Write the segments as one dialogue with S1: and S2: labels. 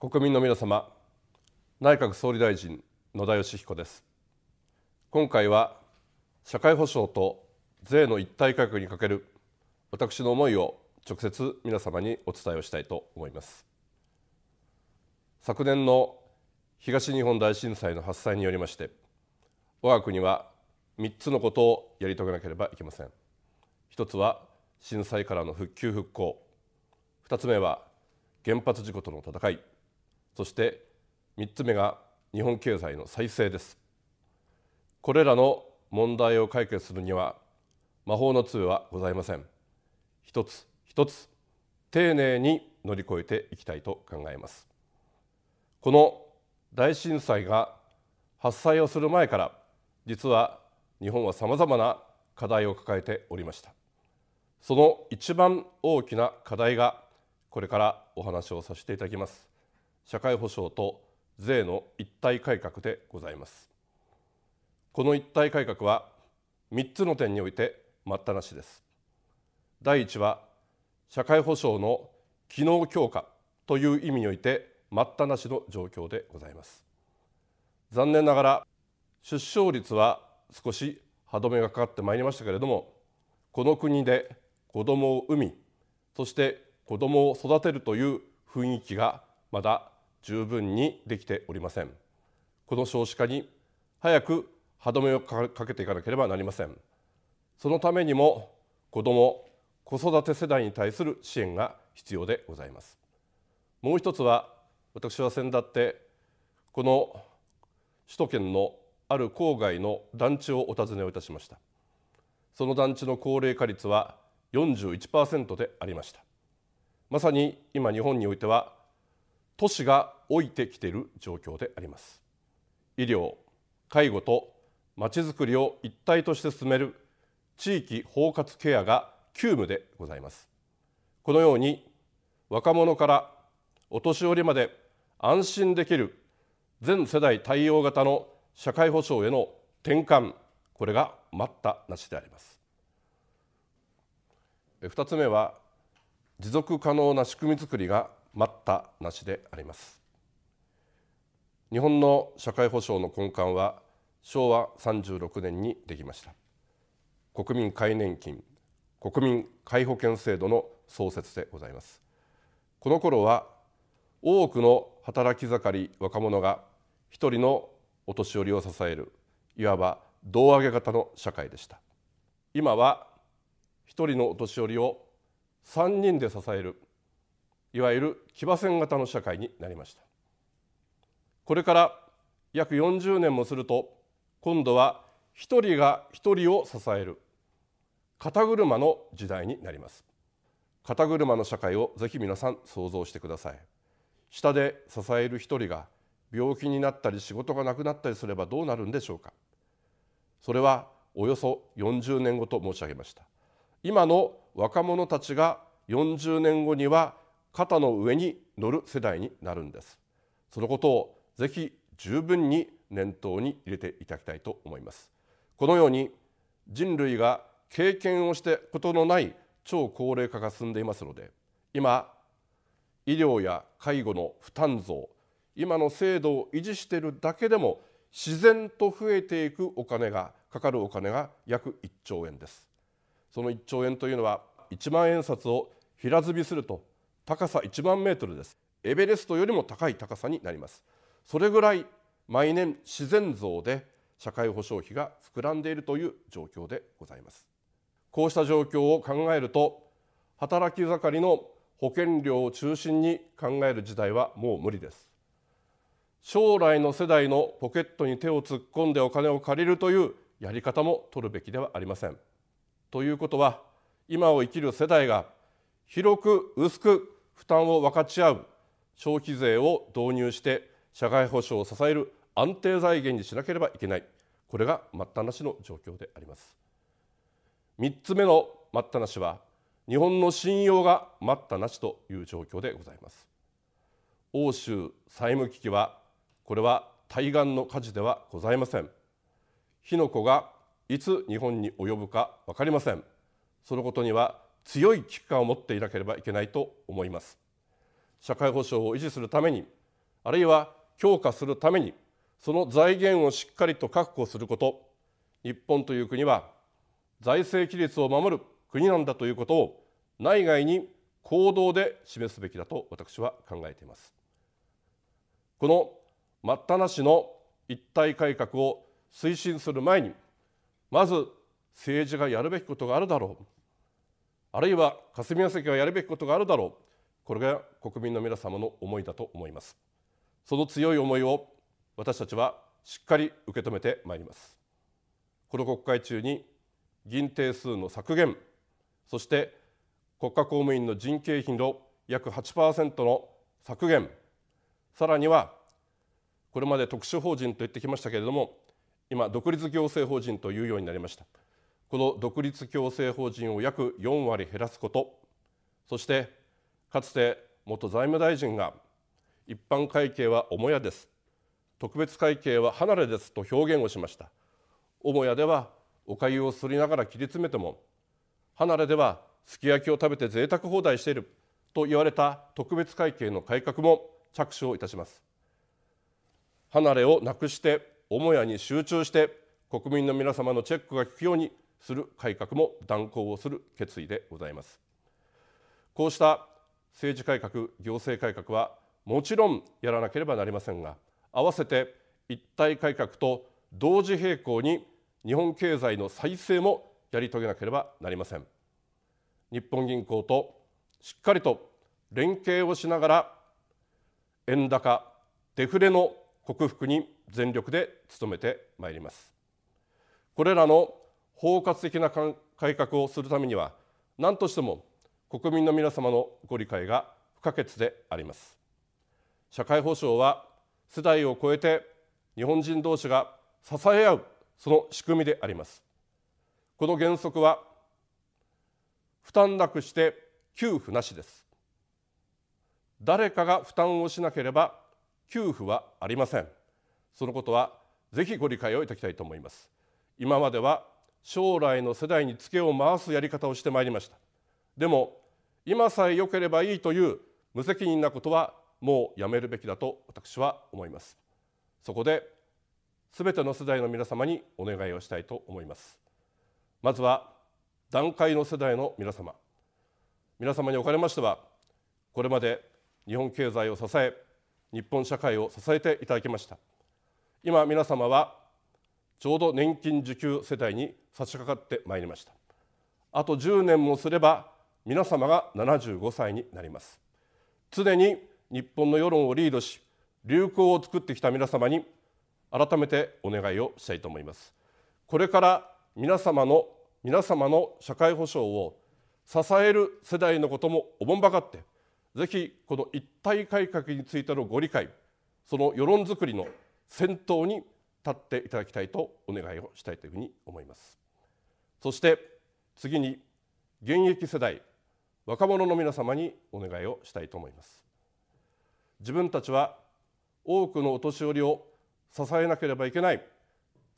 S1: 国民の皆様内閣総理大臣野田佳彦です今回は社会保障と税の一体改革にかける私の思いを直接皆様にお伝えをしたいと思います昨年の東日本大震災の発災によりまして我が国は3つのことをやり遂げなければいけません一つは震災からの復旧復興2つ目は原発事故との戦いそして3つ目が日本経済の再生ですこれらの問題を解決するには魔法の杖はございません一つ一つ丁寧に乗り越えていきたいと考えますこの大震災が発災をする前から実は日本はさまざまな課題を抱えておりましたその一番大きな課題がこれからお話をさせていただきます社会保障と税の一体改革でございますこの一体改革は3つの点において待ったなしです第1は社会保障の機能強化という意味において待ったなしの状況でございます残念ながら出生率は少し歯止めがかかってまいりましたけれどもこの国で子供を産みそして子供を育てるという雰囲気がまだ十分にできておりませんこの少子化に早く歯止めをかけていかなければなりませんそのためにも子ども子育て世代に対する支援が必要でございますもう一つは私は先だってこの首都圏のある郊外の団地をお尋ねをいたしましたその団地の高齢化率は41%でありましたまさに今日本においては都市が老いてきている状況であります医療介護とまちづくりを一体として進める地域包括ケアが急務でございますこのように若者からお年寄りまで安心できる全世代対応型の社会保障への転換これが待ったなしであります2つ目は持続可能な仕組みづくりが待ったなしであります日本の社会保障の根幹は昭和36年にできました国民皆年金国民皆保険制度の創設でございますこの頃は多くの働き盛り若者が一人のお年寄りを支えるいわば胴上げ型の社会でした今は一人のお年寄りを3人で支えるいわゆる騎馬戦型の社会になりましたこれから約40年もすると今度は一人が一人を支える肩車の時代になります肩車の社会をぜひ皆さん想像してください下で支える一人が病気になったり仕事がなくなったりすればどうなるんでしょうかそれはおよそ40年後と申し上げました今の若者たちが40年後には肩の上に乗る世代になるんですそのことをぜひ十分に念頭に入れていただきたいと思いますこのように人類が経験をしてことのない超高齢化が進んでいますので今医療や介護の負担増今の制度を維持しているだけでも自然と増えていくお金がかかるお金が約1兆円ですその1兆円というのは1万円札を平積みすると高さ1万メートルですエベレストよりも高い高さになりますそれぐらい毎年自然増で社会保障費が膨らんでいるという状況でございますこうした状況を考えると働き盛りの保険料を中心に考える時代はもう無理です将来の世代のポケットに手を突っ込んでお金を借りるというやり方も取るべきではありませんということは今を生きる世代が広く薄く負担を分かち合う消費税を導入して社会保障を支える安定財源にしなければいけないこれが待ったなしの状況であります3つ目の待ったなしは日本の信用が待ったなしという状況でございます欧州債務危機はこれは対岸の火事ではございません火の粉がいつ日本に及ぶか分かりませんそのことには強い危機感を持っていなければいけないと思います社会保障を維持するためにあるいは強化するためにその財源をしっかりと確保すること日本という国は財政規律を守る国なんだということを内外に行動で示すべきだと私は考えていますこの待ったなしの一体改革を推進する前にまず政治がやるべきことがあるだろうあるいは霞が関はやるべきことがあるだろうこれが国民の皆様の思いだと思いますその強い思いを私たちはしっかり受け止めてまいりますこの国会中に議員定数の削減そして国家公務員の人件費の約8%の削減さらにはこれまで特殊法人と言ってきましたけれども今独立行政法人というようになりましたこの独立行政法人を約4割減らすことそしてかつて元財務大臣が一般会計は母屋です特別会計は離れですと表現をしました母屋ではお粥をすりながら切り詰めても離れではすき焼きを食べて贅沢放題していると言われた特別会計の改革も着手をいたします離れをなくして母屋に集中して国民の皆様のチェックが効くようにする改革も断行をする決意でございますこうした政治改革行政改革はもちろんやらなければなりませんが合わせて一体改革と同時並行に日本経済の再生もやり遂げなければなりません日本銀行としっかりと連携をしながら円高デフレの克服に全力で努めてまいりますこれらの包括的な改革をするためには何としても国民の皆様のご理解が不可欠であります社会保障は世代を超えて日本人同士が支え合うその仕組みでありますこの原則は負担なくして給付なしです誰かが負担をしなければ給付はありませんそのことはぜひご理解をいただきたいと思います今までは将来の世代にツケを回すやり方をしてまいりましたでも今さえ良ければいいという無責任なことはもうやめるべきだと私は思いますそこで全ての世代の皆様にお願いをしたいと思いますまずは団塊の世代の皆様皆様におかれましてはこれまで日本経済を支え日本社会を支えていただきました今皆様はちょうど年金受給世帯に差し掛かってまいりましたあと10年もすれば皆様が75歳になります常に日本の世論をリードし流行を作ってきた皆様に改めてお願いをしたいと思いますこれから皆様の皆様の社会保障を支える世代のこともおぼんばかってぜひこの一体改革についてのご理解その世論づくりの先頭に立っていただきたいとお願いをしたいというふうに思いますそして次に現役世代若者の皆様にお願いをしたいと思います自分たちは多くのお年寄りを支えなければいけない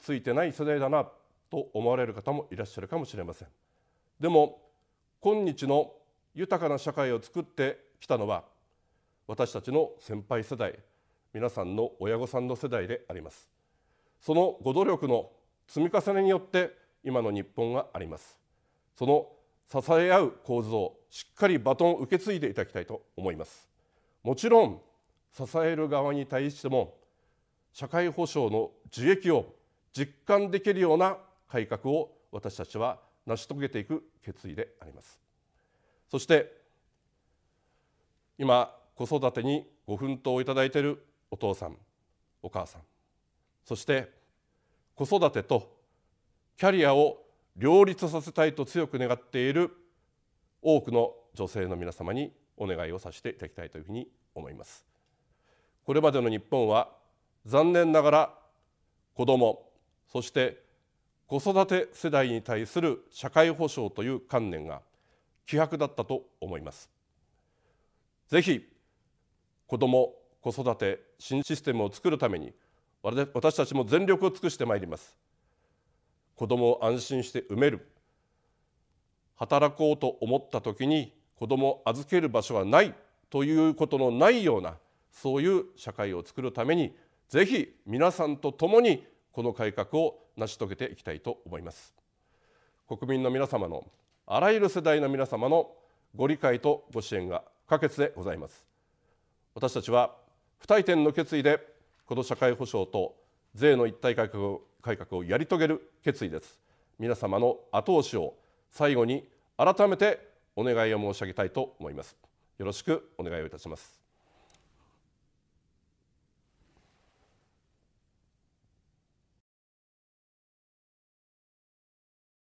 S1: ついてない世代だなと思われる方もいらっしゃるかもしれませんでも今日の豊かな社会を作ってきたのは私たちの先輩世代皆さんの親御さんの世代でありますそのご努力の積み重ねによって今の日本がありますその支え合う構図をしっかりバトンを受け継いでいただきたいと思いますもちろん支える側に対しても社会保障の受益を実感できるような改革を私たちは成し遂げていく決意でありますそして今子育てにご奮闘いただいているお父さんお母さんそして子育てとキャリアを両立させたいと強く願っている多くの女性の皆様にお願いをさせていただきたいというふうに思います。これまでの日本は残念ながら子どもそして子育て世代に対する社会保障という観念が希薄だったと思います。ぜひ子ども子育て新システムを作るために私たちも全力を尽くしてまいります子供を安心して産める働こうと思った時に子供を預ける場所はないということのないようなそういう社会を作るためにぜひ皆さんと共にこの改革を成し遂げていきたいと思います国民の皆様のあらゆる世代の皆様のご理解とご支援が不可欠でございます私たちは不退転の決意でこの社会保障と税の一体改革を改革をやり遂げる決意です皆様の後押しを最後に改めてお願いを申し上げたいと思いますよろしくお願いをいたします